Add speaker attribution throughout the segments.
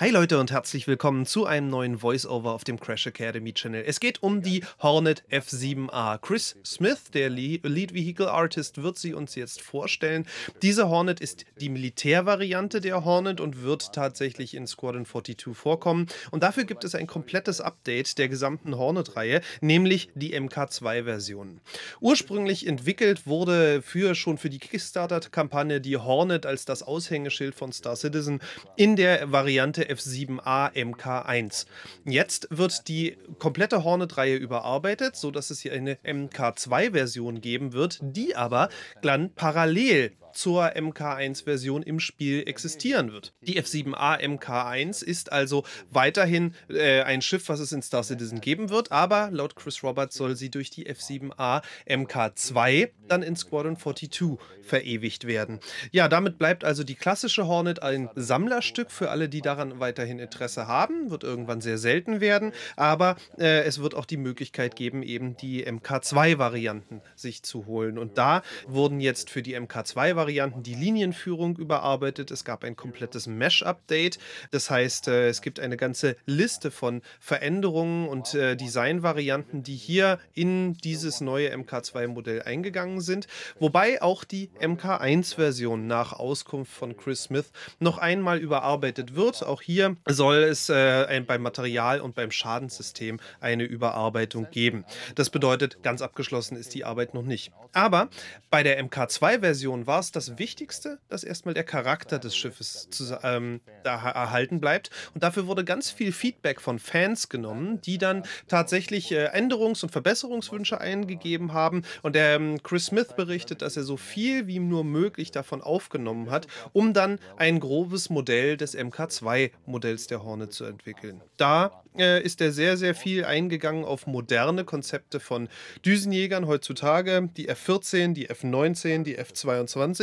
Speaker 1: Hi Leute und herzlich willkommen zu einem neuen Voiceover auf dem Crash Academy Channel. Es geht um die Hornet F7A. Chris Smith, der Lead Vehicle Artist, wird sie uns jetzt vorstellen. Diese Hornet ist die Militärvariante der Hornet und wird tatsächlich in Squadron 42 vorkommen. Und dafür gibt es ein komplettes Update der gesamten Hornet-Reihe, nämlich die MK2-Version. Ursprünglich entwickelt wurde für schon für die Kickstarter-Kampagne die Hornet als das Aushängeschild von Star Citizen in der Variante F7A MK1. Jetzt wird die komplette Hornet-Reihe überarbeitet, sodass es hier eine MK2-Version geben wird, die aber dann parallel zur MK1-Version im Spiel existieren wird. Die F7A MK1 ist also weiterhin äh, ein Schiff, was es in Star Citizen geben wird, aber laut Chris Roberts soll sie durch die F7A MK2 dann in Squadron 42 verewigt werden. Ja, damit bleibt also die klassische Hornet ein Sammlerstück für alle, die daran weiterhin Interesse haben. Wird irgendwann sehr selten werden, aber äh, es wird auch die Möglichkeit geben, eben die MK2-Varianten sich zu holen. Und da wurden jetzt für die MK2-Varianten Varianten die Linienführung überarbeitet. Es gab ein komplettes Mesh-Update. Das heißt, äh, es gibt eine ganze Liste von Veränderungen und äh, Designvarianten, die hier in dieses neue MK2-Modell eingegangen sind. Wobei auch die MK1-Version nach Auskunft von Chris Smith noch einmal überarbeitet wird. Auch hier soll es äh, beim Material und beim Schadenssystem eine Überarbeitung geben. Das bedeutet, ganz abgeschlossen ist die Arbeit noch nicht. Aber bei der MK2-Version war es fast das Wichtigste, dass erstmal der Charakter des Schiffes zu, ähm, da erhalten bleibt. Und dafür wurde ganz viel Feedback von Fans genommen, die dann tatsächlich äh, Änderungs- und Verbesserungswünsche eingegeben haben. Und der ähm, Chris Smith berichtet, dass er so viel wie nur möglich davon aufgenommen hat, um dann ein grobes Modell des MK2-Modells der Horne zu entwickeln. Da äh, ist er sehr, sehr viel eingegangen auf moderne Konzepte von Düsenjägern heutzutage, die F-14, die F-19, die F-22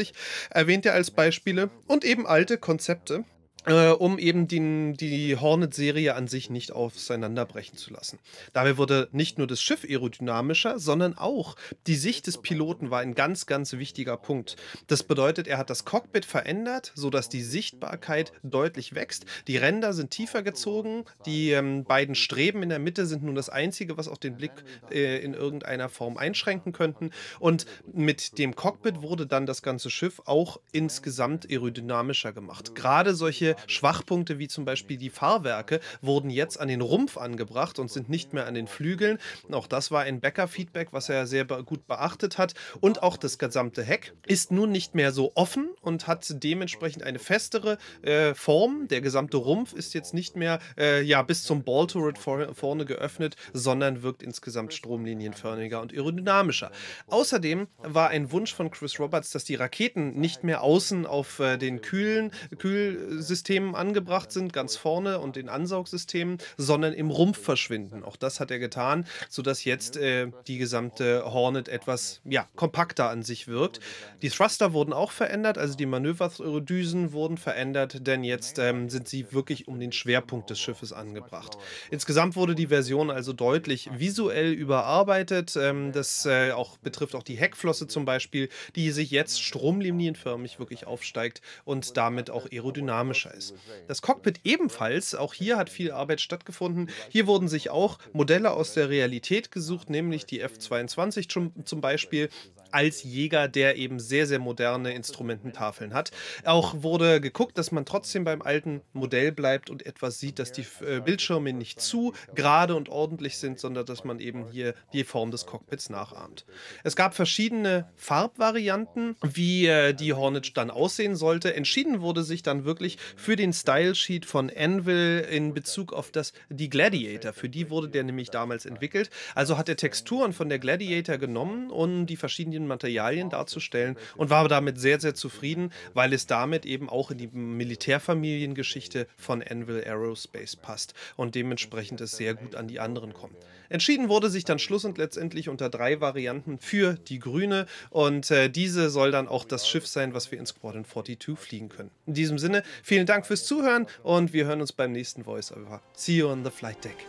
Speaker 1: erwähnt er als Beispiele und eben alte Konzepte, äh, um eben den, die Hornet-Serie an sich nicht auseinanderbrechen zu lassen. Dabei wurde nicht nur das Schiff aerodynamischer, sondern auch die Sicht des Piloten war ein ganz, ganz wichtiger Punkt. Das bedeutet, er hat das Cockpit verändert, sodass die Sichtbarkeit deutlich wächst. Die Ränder sind tiefer gezogen, die ähm, beiden Streben in der Mitte sind nun das Einzige, was auch den Blick äh, in irgendeiner Form einschränken könnten. Und mit dem Cockpit wurde dann das ganze Schiff auch insgesamt aerodynamischer gemacht. Gerade solche Schwachpunkte wie zum Beispiel die Fahrwerke wurden jetzt an den Rumpf angebracht und sind nicht mehr an den Flügeln. Auch das war ein Bäcker-Feedback, was er sehr gut beachtet hat. Und auch das gesamte Heck ist nun nicht mehr so offen und hat dementsprechend eine festere äh, Form. Der gesamte Rumpf ist jetzt nicht mehr äh, ja, bis zum Ball Turret vor, vorne geöffnet, sondern wirkt insgesamt stromlinienförmiger und aerodynamischer. Außerdem war ein Wunsch von Chris Roberts, dass die Raketen nicht mehr außen auf äh, den Kühlen, Kühlsystemen Systemen angebracht sind, ganz vorne und in Ansaugsystemen, sondern im Rumpf verschwinden. Auch das hat er getan, sodass jetzt äh, die gesamte Hornet etwas ja, kompakter an sich wirkt. Die Thruster wurden auch verändert, also die Manöverdüsen wurden verändert, denn jetzt ähm, sind sie wirklich um den Schwerpunkt des Schiffes angebracht. Insgesamt wurde die Version also deutlich visuell überarbeitet. Ähm, das äh, auch, betrifft auch die Heckflosse zum Beispiel, die sich jetzt stromlinienförmig wirklich aufsteigt und damit auch aerodynamisch Forscher Das Cockpit ebenfalls, auch hier hat viel Arbeit stattgefunden. Hier wurden sich auch Modelle aus der Realität gesucht, nämlich die F-22 zum Beispiel, als Jäger, der eben sehr, sehr moderne Instrumententafeln hat. Auch wurde geguckt, dass man trotzdem beim alten Modell bleibt und etwas sieht, dass die äh, Bildschirme nicht zu gerade und ordentlich sind, sondern dass man eben hier die Form des Cockpits nachahmt. Es gab verschiedene Farbvarianten, wie äh, die Hornet dann aussehen sollte. Entschieden wurde sich dann wirklich für den Style Sheet von Anvil in Bezug auf das, die Gladiator. Für die wurde der nämlich damals entwickelt. Also hat er Texturen von der Gladiator genommen und die verschiedenen Linien, Materialien darzustellen und war damit sehr, sehr zufrieden, weil es damit eben auch in die Militärfamiliengeschichte von Anvil Aerospace passt und dementsprechend es sehr gut an die anderen kommt. Entschieden wurde sich dann schluss und letztendlich unter drei Varianten für die grüne und äh, diese soll dann auch das Schiff sein, was wir in Squadron 42 fliegen können. In diesem Sinne, vielen Dank fürs Zuhören und wir hören uns beim nächsten Voice-Over. See you on the flight deck.